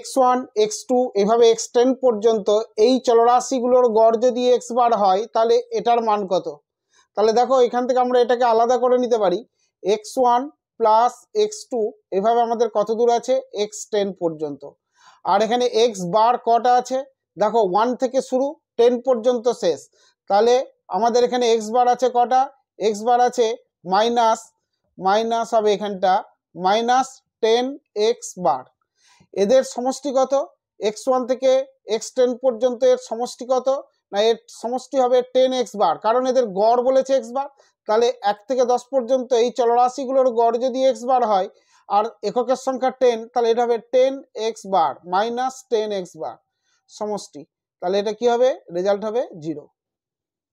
x one X two এভাবে X ten পর্যন্ত এই চলরাশিগুলোর গড় যদি এক্স বার হয় তাহলে এটার মান কত তাহলে দেখো এখান থেকে আমরা এটাকে আলাদা করে নিতে পারি X one plus X two এভাবে আমাদের কত দূর আছে এক্স টেন পর্যন্ত আর এখানে এক্স বার কটা আছে দেখো ওয়ান থেকে শুরু টেন পর্যন্ত শেষ তাহলে আমাদের এখানে এক্স বার আছে কটা এক্স বার আছে মাইনাস মাইনাস হবে এখানটা মাইনাস টেন এক্স বার এদের সমষ্টিগত এক্স ওয়ান থেকে এক্স টেন পর্যন্ত এর সমষ্টিগত না এর সমষ্টি হবে টেন এক্স বার কারণ এদের গড় বলেছে এক্স বার তাহলে এক থেকে দশ পর্যন্ত এই চলরাশিগুলোর গড় যদি এক্স বার হয় আর এককের সংখ্যা টেন তাহলে এটা হবে ten X bar minus ten X bar সমষ্টি তাহলে এটা কি হবে রেজাল্ট হবে জিরো